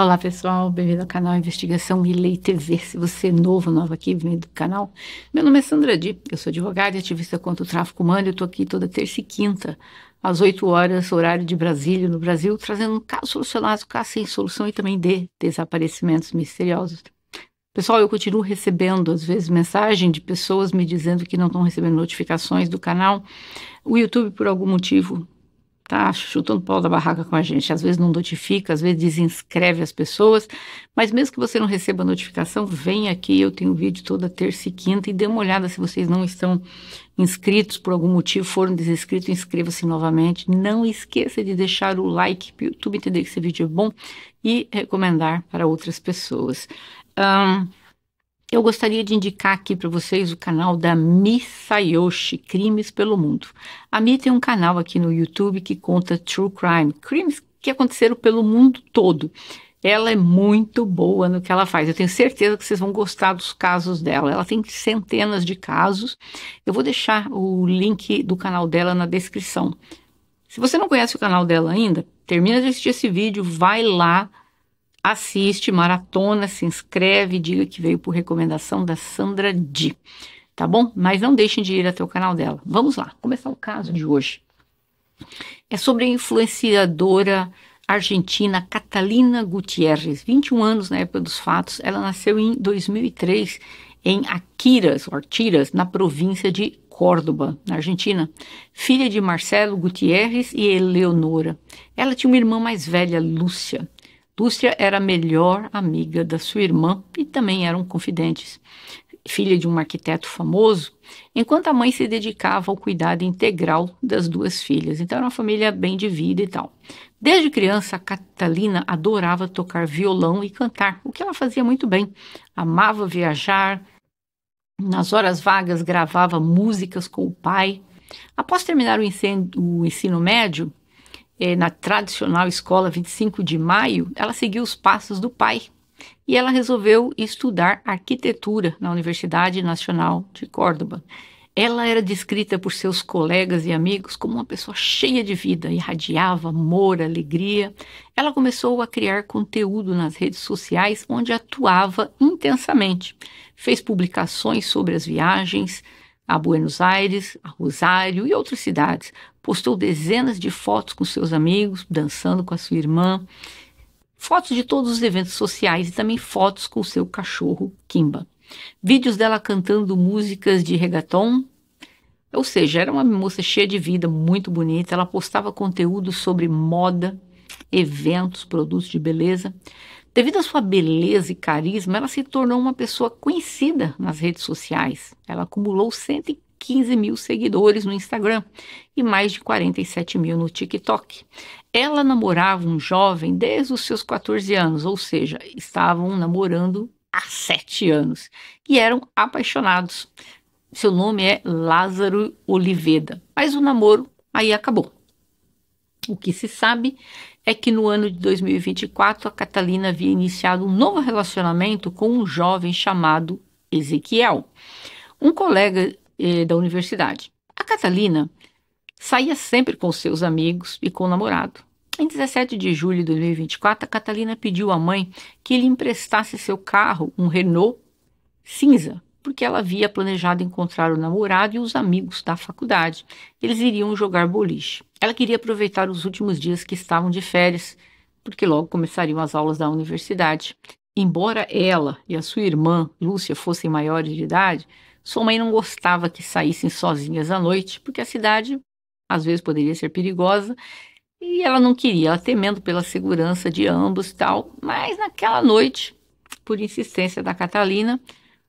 Olá pessoal, bem-vindo ao canal Investigação e Lei TV. Se você é novo, novo aqui, bem-vindo ao canal. Meu nome é Sandra Di, eu sou advogada e ativista contra o tráfico humano. Eu estou aqui toda terça e quinta, às 8 horas, horário de Brasília, no Brasil, trazendo casos solucionados, casos sem solução e também de desaparecimentos misteriosos. Pessoal, eu continuo recebendo, às vezes, mensagem de pessoas me dizendo que não estão recebendo notificações do canal. O YouTube, por algum motivo, tá chutando o pau da barraca com a gente. Às vezes não notifica, às vezes desinscreve as pessoas, mas mesmo que você não receba notificação, vem aqui, eu tenho vídeo toda terça e quinta e dê uma olhada se vocês não estão inscritos por algum motivo, foram desinscritos, inscreva-se novamente. Não esqueça de deixar o like para o YouTube entender que esse vídeo é bom e recomendar para outras pessoas. Um, eu gostaria de indicar aqui para vocês o canal da Mi Sayoshi, Crimes pelo Mundo. A Mi tem um canal aqui no YouTube que conta true crime, crimes que aconteceram pelo mundo todo. Ela é muito boa no que ela faz. Eu tenho certeza que vocês vão gostar dos casos dela. Ela tem centenas de casos. Eu vou deixar o link do canal dela na descrição. Se você não conhece o canal dela ainda, termina de assistir esse vídeo, vai lá, assiste, maratona, se inscreve, diga que veio por recomendação da Sandra Di, tá bom? Mas não deixem de ir até o canal dela. Vamos lá, começar o caso de hoje. É sobre a influenciadora argentina Catalina Gutierrez, 21 anos na época dos fatos. Ela nasceu em 2003 em Aquiras, Ortiras, na província de Córdoba, na Argentina, filha de Marcelo Gutierrez e Eleonora. Ela tinha uma irmã mais velha, Lúcia. Lúcia era a melhor amiga da sua irmã e também eram confidentes. Filha de um arquiteto famoso, enquanto a mãe se dedicava ao cuidado integral das duas filhas. Então, era uma família bem de vida e tal. Desde criança, a Catalina adorava tocar violão e cantar, o que ela fazia muito bem. Amava viajar, nas horas vagas gravava músicas com o pai. Após terminar o, ensino médio, é, na tradicional escola 25 de maio, ela seguiu os passos do pai e ela resolveu estudar arquitetura na Universidade Nacional de Córdoba. Ela era descrita por seus colegas e amigos como uma pessoa cheia de vida, irradiava amor, alegria. Ela começou a criar conteúdo nas redes sociais, onde atuava intensamente. Fez publicações sobre as viagens, a Buenos Aires, a Rosário e outras cidades. Postou dezenas de fotos com seus amigos, dançando com a sua irmã, fotos de todos os eventos sociais e também fotos com o seu cachorro Kimba. Vídeos dela cantando músicas de reggaeton, ou seja, era uma moça cheia de vida, muito bonita. Ela postava conteúdo sobre moda, eventos, produtos de beleza. Devido à sua beleza e carisma, ela se tornou uma pessoa conhecida nas redes sociais. Ela acumulou 115 mil seguidores no Instagram e mais de 47 mil no TikTok. Ela namorava um jovem desde os seus 14 anos, ou seja, estavam namorando há 7 anos e eram apaixonados. Seu nome é Lázaro Oliveira, mas o namoro aí acabou. O que se sabe é que no ano de 2024 a Catalina havia iniciado um novo relacionamento com um jovem chamado Ezequiel, um colega eh, da universidade. A Catalina saía sempre com seus amigos e com o namorado. Em 17 de julho de 2024, a Catalina pediu à mãe que lhe emprestasse seu carro, um Renault cinza, porque ela havia planejado encontrar o namorado e os amigos da faculdade. Eles iriam jogar boliche. Ela queria aproveitar os últimos dias que estavam de férias, porque logo começariam as aulas da universidade. Embora ela e a sua irmã, Lúcia, fossem maiores de idade, sua mãe não gostava que saíssem sozinhas à noite, porque a cidade às vezes poderia ser perigosa e ela não queria, ela temendo pela segurança de ambos e tal. Mas naquela noite, por insistência da Catalina,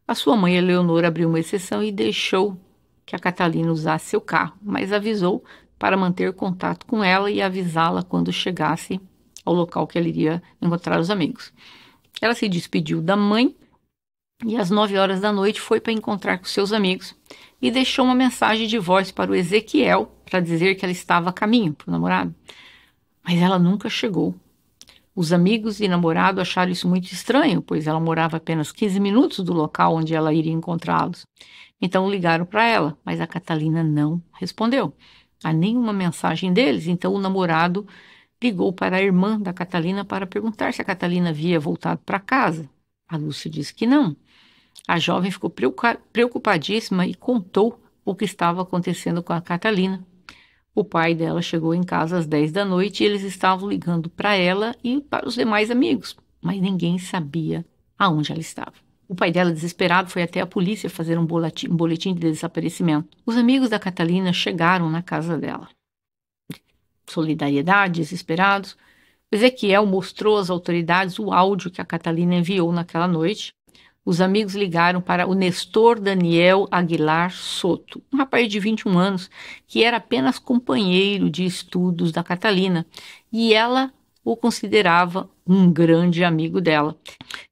a sua mãe, Leonora abriu uma exceção e deixou que a Catalina usasse seu carro, mas avisou para manter contato com ela e avisá-la quando chegasse ao local que ela iria encontrar os amigos. Ela se despediu da mãe e às 9 horas da noite foi para encontrar com seus amigos e deixou uma mensagem de voz para o Ezequiel para dizer que ela estava a caminho para o namorado. Mas ela nunca chegou os amigos e namorado acharam isso muito estranho, pois ela morava apenas 15 minutos do local onde ela iria encontrá-los. Então ligaram para ela, mas a Catalina não respondeu a nenhuma mensagem deles. Então o namorado ligou para a irmã da Catalina para perguntar se a Catalina havia voltado para casa. A Lúcia disse que não. A jovem ficou preocupadíssima e contou o que estava acontecendo com a Catalina o pai dela chegou em casa às 10 da noite e eles estavam ligando para ela e para os demais amigos, mas ninguém sabia aonde ela estava. O pai dela, desesperado, foi até a polícia fazer um boletim, de desaparecimento. Os amigos da Catalina chegaram na casa dela. Solidariedade, desesperados, Ezequiel mostrou às autoridades o áudio que a Catalina enviou naquela noite os amigos ligaram para o Nestor Daniel Aguilar Soto, um rapaz de 21 anos que era apenas companheiro de estudos da Catalina e ela o considerava um grande amigo dela.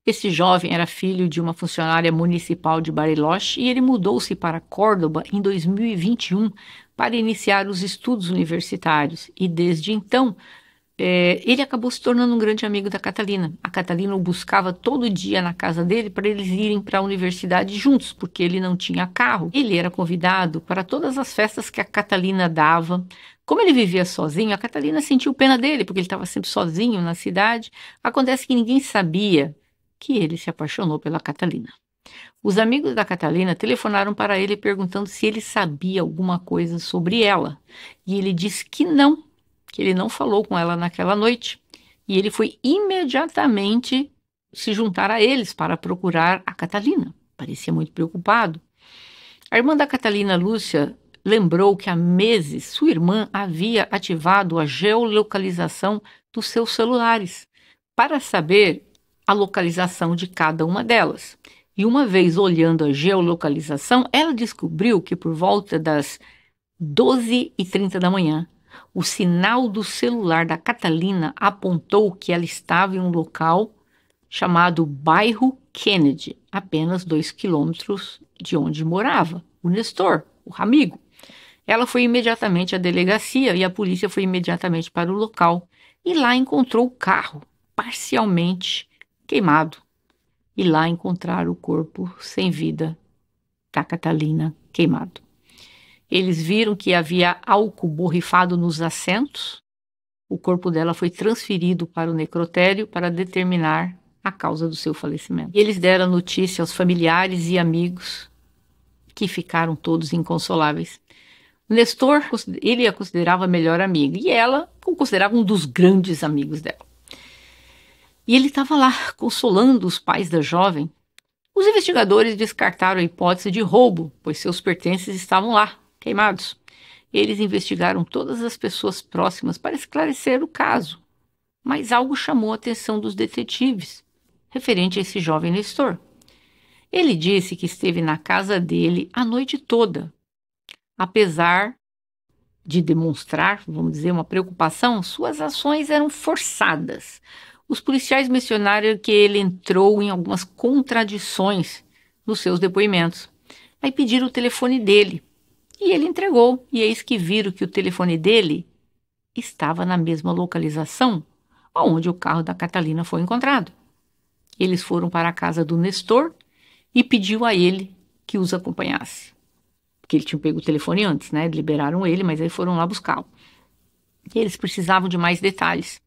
Esse jovem era filho de uma funcionária municipal de Bariloche e ele mudou-se para Córdoba em 2021 para iniciar os estudos universitários e desde então é, ele acabou se tornando um grande amigo da Catalina. A Catalina o buscava todo dia na casa dele para eles irem para a universidade juntos, porque ele não tinha carro. Ele era convidado para todas as festas que a Catalina dava. Como ele vivia sozinho, a Catalina sentiu pena dele, porque ele estava sempre sozinho na cidade. Acontece que ninguém sabia que ele se apaixonou pela Catalina. Os amigos da Catalina telefonaram para ele perguntando se ele sabia alguma coisa sobre ela, e ele disse que não, que ele não falou com ela naquela noite, e ele foi imediatamente se juntar a eles para procurar a Catalina. Parecia muito preocupado. A irmã da Catalina, Lúcia, lembrou que há meses sua irmã havia ativado a geolocalização dos seus celulares para saber a localização de cada uma delas. E uma vez olhando a geolocalização, ela descobriu que por volta das 12 e 30 da manhã, o sinal do celular da Catalina apontou que ela estava em um local chamado Bairro Kennedy, apenas dois quilômetros de onde morava o Nestor, o amigo. Ela foi imediatamente à delegacia e a polícia foi imediatamente para o local e lá encontrou o carro parcialmente queimado. E lá encontraram o corpo sem vida da Catalina queimado. Eles viram que havia álcool borrifado nos assentos. O corpo dela foi transferido para o necrotério para determinar a causa do seu falecimento. E eles deram notícia aos familiares e amigos, que ficaram todos inconsoláveis. Nestor, ele a considerava a melhor amiga e ela o considerava um dos grandes amigos dela. E ele estava lá consolando os pais da jovem. Os investigadores descartaram a hipótese de roubo, pois seus pertences estavam lá, queimados. Eles investigaram todas as pessoas próximas para esclarecer o caso, mas algo chamou a atenção dos detetives referente a esse jovem Nestor. Ele disse que esteve na casa dele a noite toda, apesar de demonstrar, vamos dizer, uma preocupação, suas ações eram forçadas. Os policiais mencionaram que ele entrou em algumas contradições nos seus depoimentos. Aí pediram o telefone dele e ele entregou, e eis que viram que o telefone dele estava na mesma localização onde o carro da Catalina foi encontrado. Eles foram para a casa do Nestor e pediu a ele que os acompanhasse. Porque ele tinha pego o telefone antes, né? Liberaram ele, mas aí foram lá buscá-lo. Eles precisavam de mais detalhes.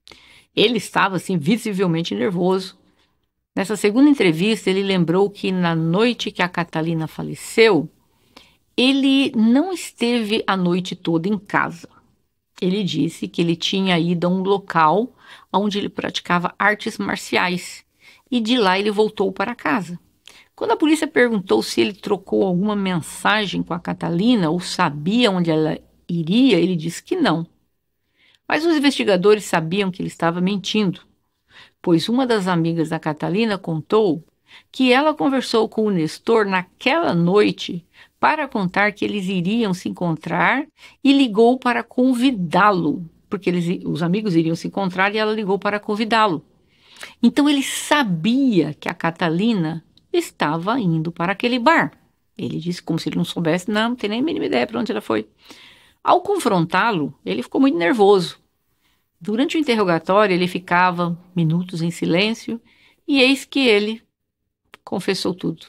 Ele estava, assim, visivelmente nervoso. Nessa segunda entrevista, ele lembrou que na noite que a Catalina faleceu, ele não esteve a noite toda em casa. Ele disse que ele tinha ido a um local onde ele praticava artes marciais e de lá ele voltou para casa. Quando a polícia perguntou se ele trocou alguma mensagem com a Catalina ou sabia onde ela iria, ele disse que não. Mas os investigadores sabiam que ele estava mentindo, pois uma das amigas da Catalina contou que ela conversou com o Nestor naquela noite para contar que eles iriam se encontrar e ligou para convidá-lo, porque eles, os amigos iriam se encontrar e ela ligou para convidá-lo. Então ele sabia que a Catalina estava indo para aquele bar. Ele disse como se ele não soubesse, não, não tem nem a mínima ideia para onde ela foi. Ao confrontá-lo, ele ficou muito nervoso. Durante o interrogatório, ele ficava minutos em silêncio e eis que ele confessou tudo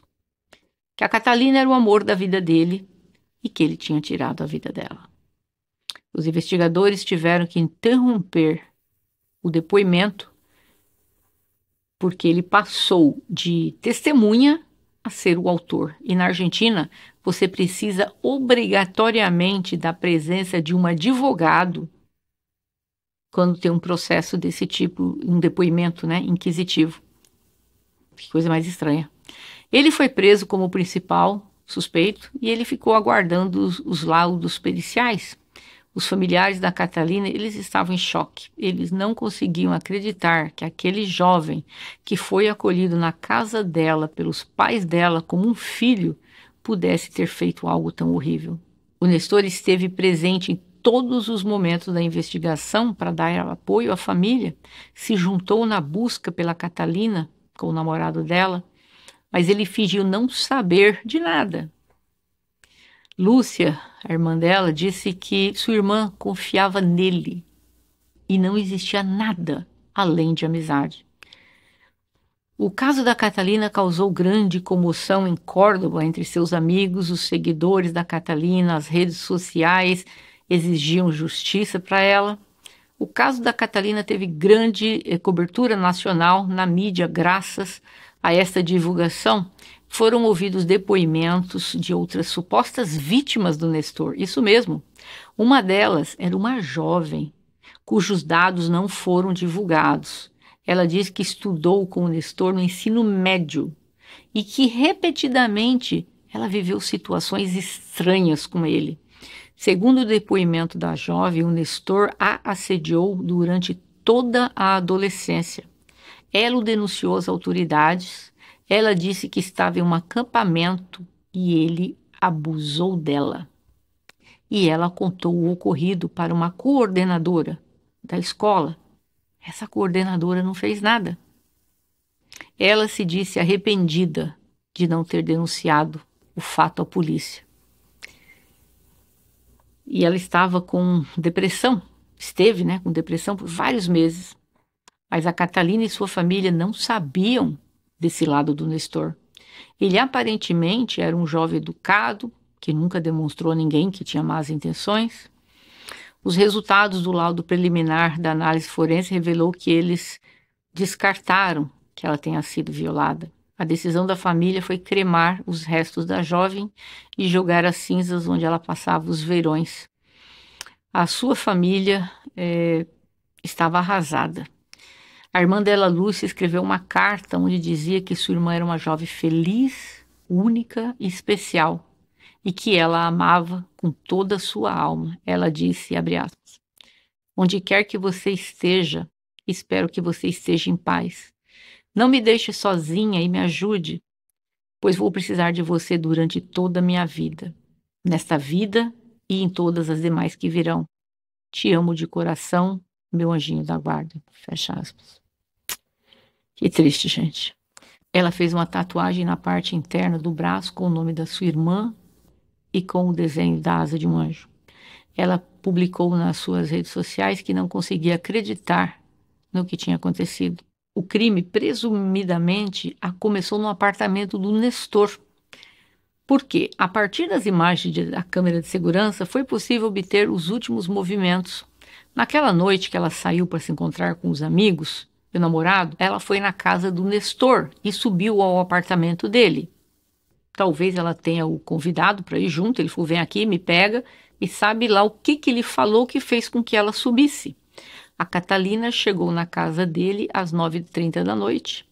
que a Catalina era o amor da vida dele e que ele tinha tirado a vida dela. Os investigadores tiveram que interromper o depoimento porque ele passou de testemunha a ser o autor. E na Argentina, você precisa obrigatoriamente da presença de um advogado quando tem um processo desse tipo, um depoimento, né, inquisitivo. Que coisa mais estranha. Ele foi preso como principal suspeito e ele ficou aguardando os, os laudos periciais. Os familiares da Catalina, eles estavam em choque. Eles não conseguiam acreditar que aquele jovem que foi acolhido na casa dela pelos pais dela como um filho pudesse ter feito algo tão horrível. O Nestor esteve presente em todos os momentos da investigação para dar apoio à família, se juntou na busca pela Catalina com o namorado dela, mas ele fingiu não saber de nada. Lúcia, a irmã dela, disse que sua irmã confiava nele e não existia nada além de amizade. O caso da Catalina causou grande comoção em Córdoba entre seus amigos, os seguidores da Catalina, as redes sociais exigiam justiça para ela. O caso da Catalina teve grande eh, cobertura nacional na mídia, graças a esta divulgação foram ouvidos depoimentos de outras supostas vítimas do Nestor. Isso mesmo. Uma delas era uma jovem cujos dados não foram divulgados. Ela diz que estudou com o Nestor no ensino médio e que repetidamente ela viveu situações estranhas com ele. Segundo o depoimento da jovem, o Nestor a assediou durante toda a adolescência. Ela o denunciou às autoridades. Ela disse que estava em um acampamento e ele abusou dela. E ela contou o ocorrido para uma coordenadora da escola. Essa coordenadora não fez nada. Ela se disse arrependida de não ter denunciado o fato à polícia. E ela estava com depressão, esteve né, com depressão por vários meses. Mas a Catalina e sua família não sabiam desse lado do Nestor. Ele aparentemente era um jovem educado, que nunca demonstrou a ninguém que tinha más intenções. Os resultados do laudo preliminar da análise forense revelou que eles descartaram que ela tenha sido violada. A decisão da família foi cremar os restos da jovem e jogar as cinzas onde ela passava os verões. A sua família é, estava arrasada. A irmã dela, Lúcia, escreveu uma carta onde dizia que sua irmã era uma jovem feliz, única e especial, e que ela amava com toda a sua alma. Ela disse, aspas, onde quer que você esteja, espero que você esteja em paz. Não me deixe sozinha e me ajude, pois vou precisar de você durante toda a minha vida, nesta vida e em todas as demais que virão. Te amo de coração, meu anjinho da guarda. Fecha aspas. Que triste, gente. Ela fez uma tatuagem na parte interna do braço com o nome da sua irmã e com o desenho da asa de um anjo. Ela publicou nas suas redes sociais que não conseguia acreditar no que tinha acontecido. O crime, presumidamente, começou no apartamento do Nestor. Porque, a partir das imagens da câmera de segurança, foi possível obter os últimos movimentos. Naquela noite que ela saiu para se encontrar com os amigos, meu namorado, ela foi na casa do Nestor e subiu ao apartamento dele. Talvez ela tenha o convidado para ir junto, ele falou: vem aqui, me pega, e sabe lá o que, que ele falou que fez com que ela subisse. A Catalina chegou na casa dele às 9h30 da noite.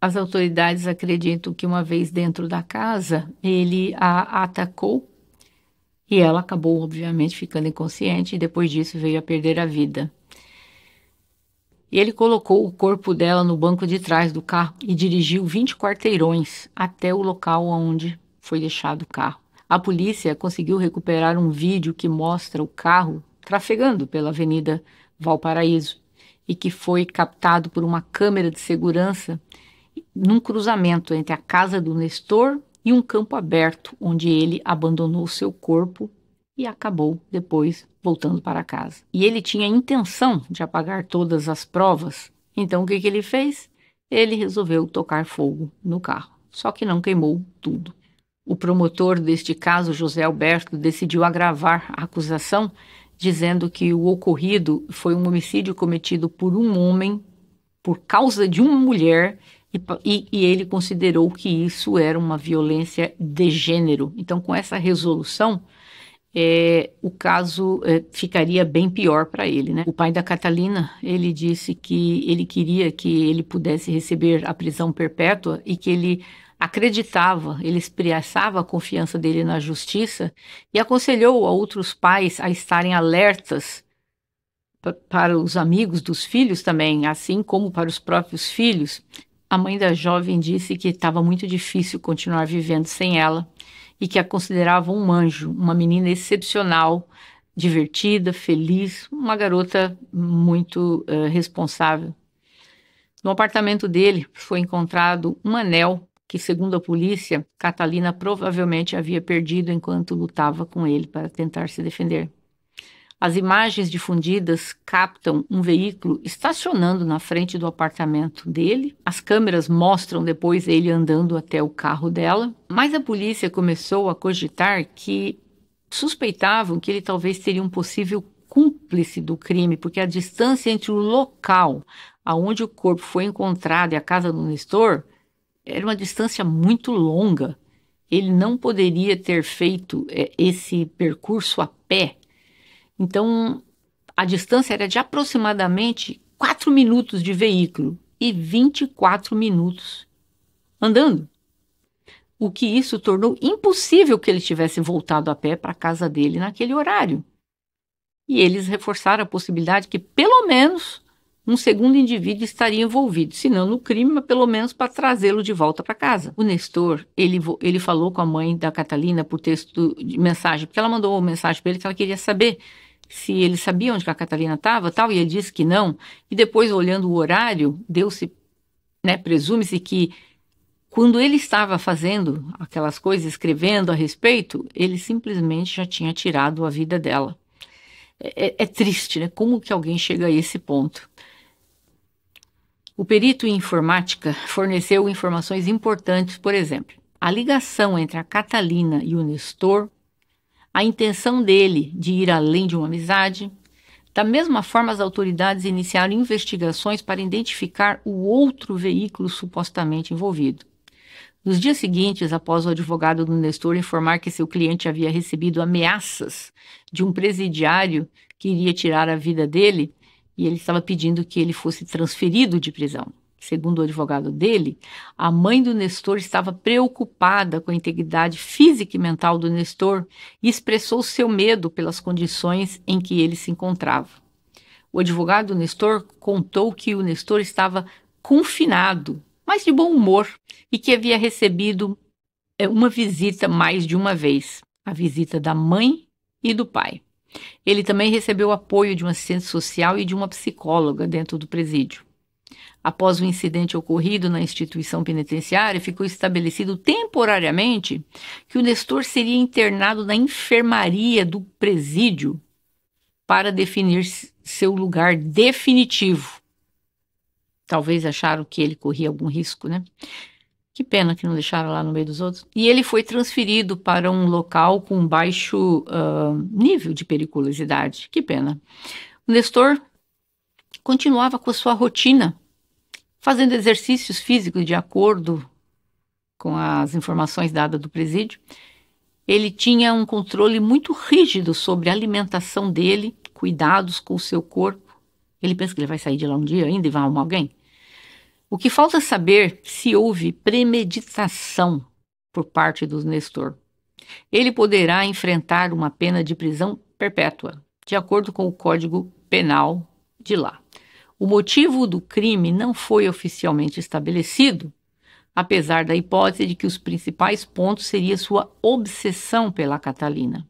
As autoridades acreditam que, uma vez dentro da casa, ele a atacou e ela acabou, obviamente, ficando inconsciente e depois disso veio a perder a vida. E ele colocou o corpo dela no banco de trás do carro e dirigiu 20 quarteirões até o local onde foi deixado o carro. A polícia conseguiu recuperar um vídeo que mostra o carro trafegando pela Avenida Valparaíso e que foi captado por uma câmera de segurança num cruzamento entre a casa do Nestor e um campo aberto onde ele abandonou seu corpo e acabou depois voltando para casa. E ele tinha intenção de apagar todas as provas, então o que, que ele fez? Ele resolveu tocar fogo no carro, só que não queimou tudo. O promotor deste caso, José Alberto, decidiu agravar a acusação, dizendo que o ocorrido foi um homicídio cometido por um homem por causa de uma mulher e, e, ele considerou que isso era uma violência de gênero. Então, com essa resolução, é, o caso é, ficaria bem pior para ele. Né? O pai da Catalina, ele disse que ele queria que ele pudesse receber a prisão perpétua e que ele acreditava, ele expressava a confiança dele na justiça e aconselhou a outros pais a estarem alertas para os amigos dos filhos também, assim como para os próprios filhos. A mãe da jovem disse que estava muito difícil continuar vivendo sem ela e que a considerava um anjo, uma menina excepcional, divertida, feliz, uma garota muito uh, responsável. No apartamento dele foi encontrado um anel que, segundo a polícia, Catalina provavelmente havia perdido enquanto lutava com ele para tentar se defender. As imagens difundidas captam um veículo estacionando na frente do apartamento dele. As câmeras mostram depois ele andando até o carro dela. Mas a polícia começou a cogitar que suspeitavam que ele talvez seria um possível cúmplice do crime, porque a distância entre o local aonde o corpo foi encontrado e a casa do Nestor era uma distância muito longa. Ele não poderia ter feito é, esse percurso a pé então, a distância era de aproximadamente 4 minutos de veículo e 24 minutos andando. O que isso tornou impossível que ele tivesse voltado a pé para a casa dele naquele horário. E eles reforçaram a possibilidade que pelo menos um segundo indivíduo estaria envolvido, se não no crime, mas pelo menos para trazê-lo de volta para casa. O Nestor, ele, ele falou com a mãe da Catalina por texto de mensagem, porque ela mandou uma mensagem para ele que ela queria saber se ele sabia onde a Catarina estava tal, e ele disse que não. E depois, olhando o horário, deu-se, né, presume-se que quando ele estava fazendo aquelas coisas, escrevendo a respeito, ele simplesmente já tinha tirado a vida dela. É, é, é triste, né? Como que alguém chega a esse ponto? O perito em informática forneceu informações importantes, por exemplo, a ligação entre a Catalina e o Nestor a intenção dele de ir além de uma amizade. Da mesma forma, as autoridades iniciaram investigações para identificar o outro veículo supostamente envolvido. Nos dias seguintes, após o advogado do Nestor informar que seu cliente havia recebido ameaças de um presidiário que iria tirar a vida dele, e ele estava pedindo que ele fosse transferido de prisão. Segundo o advogado dele, a mãe do Nestor estava preocupada com a integridade física e mental do Nestor e expressou seu medo pelas condições em que ele se encontrava. O advogado do Nestor contou que o Nestor estava confinado, mas de bom humor, e que havia recebido eh, uma visita mais de uma vez a visita da mãe e do pai. Ele também recebeu apoio de um assistente social e de uma psicóloga dentro do presídio. Após o incidente ocorrido na instituição penitenciária, ficou estabelecido temporariamente que o Nestor seria internado na enfermaria do presídio para definir seu lugar definitivo. Talvez acharam que ele corria algum risco, né? Que pena que não deixaram lá no meio dos outros. E ele foi transferido para um local com baixo uh, nível de periculosidade. Que pena. O Nestor continuava com a sua rotina fazendo exercícios físicos de acordo com as informações dadas do presídio, ele tinha um controle muito rígido sobre a alimentação dele, cuidados com o seu corpo. Ele pensa que ele vai sair de lá um dia ainda e vai arrumar alguém? O que falta saber se houve premeditação por parte do Nestor. Ele poderá enfrentar uma pena de prisão perpétua, de acordo com o Código Penal de lá. O motivo do crime não foi oficialmente estabelecido, apesar da hipótese de que os principais pontos seria sua obsessão pela Catalina.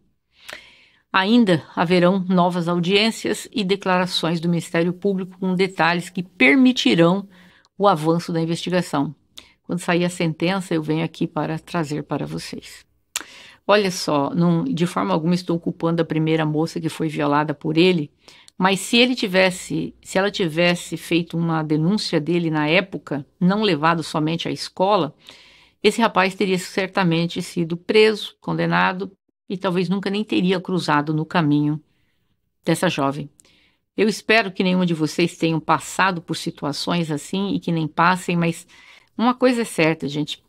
Ainda haverão novas audiências e declarações do Ministério Público com detalhes que permitirão o avanço da investigação. Quando sair a sentença, eu venho aqui para trazer para vocês. Olha só, não, de forma alguma estou culpando a primeira moça que foi violada por ele, mas se ele tivesse, se ela tivesse feito uma denúncia dele na época, não levado somente à escola, esse rapaz teria certamente sido preso, condenado e talvez nunca nem teria cruzado no caminho dessa jovem. Eu espero que nenhuma de vocês tenham passado por situações assim e que nem passem, mas uma coisa é certa, gente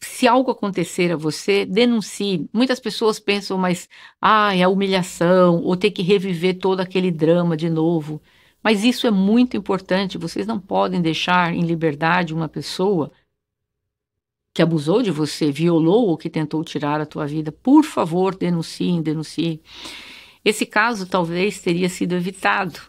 se algo acontecer a você, denuncie. Muitas pessoas pensam, mas ah, é a humilhação, ou ter que reviver todo aquele drama de novo. Mas isso é muito importante. Vocês não podem deixar em liberdade uma pessoa que abusou de você, violou ou que tentou tirar a tua vida. Por favor, denunciem, denunciem. Esse caso talvez teria sido evitado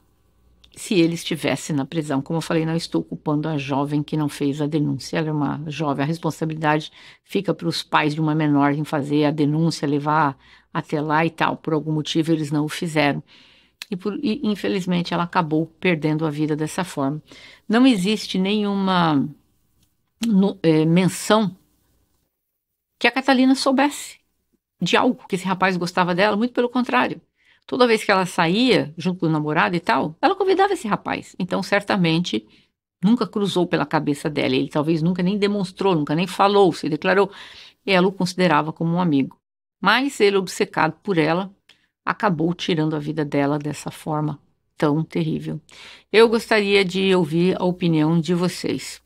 se ele estivesse na prisão. Como eu falei, não estou culpando a jovem que não fez a denúncia. Ela é uma jovem. A responsabilidade fica para os pais de uma menor em fazer a denúncia, levar até lá e tal. Por algum motivo eles não o fizeram. E, por, e infelizmente ela acabou perdendo a vida dessa forma. Não existe nenhuma no, é, menção que a Catalina soubesse de algo que esse rapaz gostava dela, muito pelo contrário. Toda vez que ela saía, junto com o namorado e tal, ela convidava esse rapaz. Então, certamente, nunca cruzou pela cabeça dela. Ele talvez nunca nem demonstrou, nunca nem falou, se declarou. E ela o considerava como um amigo. Mas ele, obcecado por ela, acabou tirando a vida dela dessa forma tão terrível. Eu gostaria de ouvir a opinião de vocês.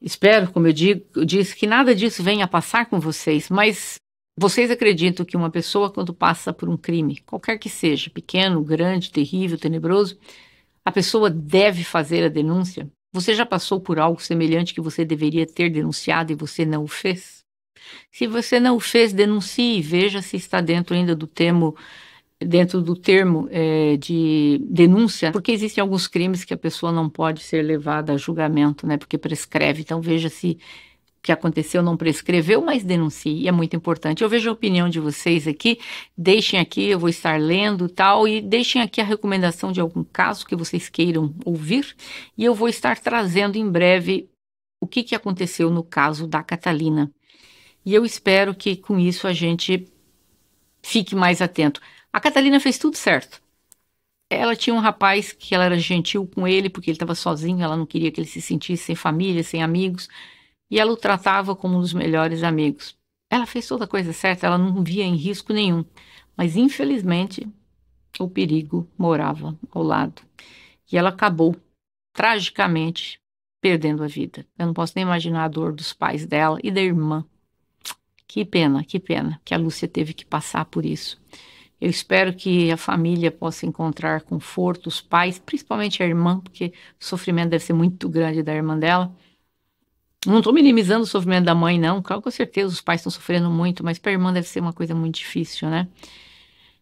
Espero, como eu digo, eu disse que nada disso venha a passar com vocês, mas vocês acreditam que uma pessoa, quando passa por um crime, qualquer que seja, pequeno, grande, terrível, tenebroso, a pessoa deve fazer a denúncia? Você já passou por algo semelhante que você deveria ter denunciado e você não o fez? Se você não o fez, denuncie e veja se está dentro ainda do termo, dentro do termo é, de denúncia, porque existem alguns crimes que a pessoa não pode ser levada a julgamento, né? Porque prescreve. Então veja se que aconteceu não prescreveu, mas denuncie, e é muito importante. Eu vejo a opinião de vocês aqui, deixem aqui, eu vou estar lendo tal, e deixem aqui a recomendação de algum caso que vocês queiram ouvir, e eu vou estar trazendo em breve o que, que aconteceu no caso da Catalina. E eu espero que com isso a gente fique mais atento. A Catalina fez tudo certo. Ela tinha um rapaz que ela era gentil com ele, porque ele estava sozinho, ela não queria que ele se sentisse sem família, sem amigos e ela o tratava como um dos melhores amigos. Ela fez toda a coisa certa, ela não via em risco nenhum, mas infelizmente o perigo morava ao lado. E ela acabou, tragicamente, perdendo a vida. Eu não posso nem imaginar a dor dos pais dela e da irmã. Que pena, que pena que a Lúcia teve que passar por isso. Eu espero que a família possa encontrar conforto, os pais, principalmente a irmã, porque o sofrimento deve ser muito grande da irmã dela. Não estou minimizando o sofrimento da mãe, não. Claro, com certeza os pais estão sofrendo muito, mas para a irmã deve ser uma coisa muito difícil, né?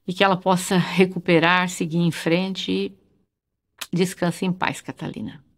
E que ela possa recuperar, seguir em frente e descanse em paz, Catalina.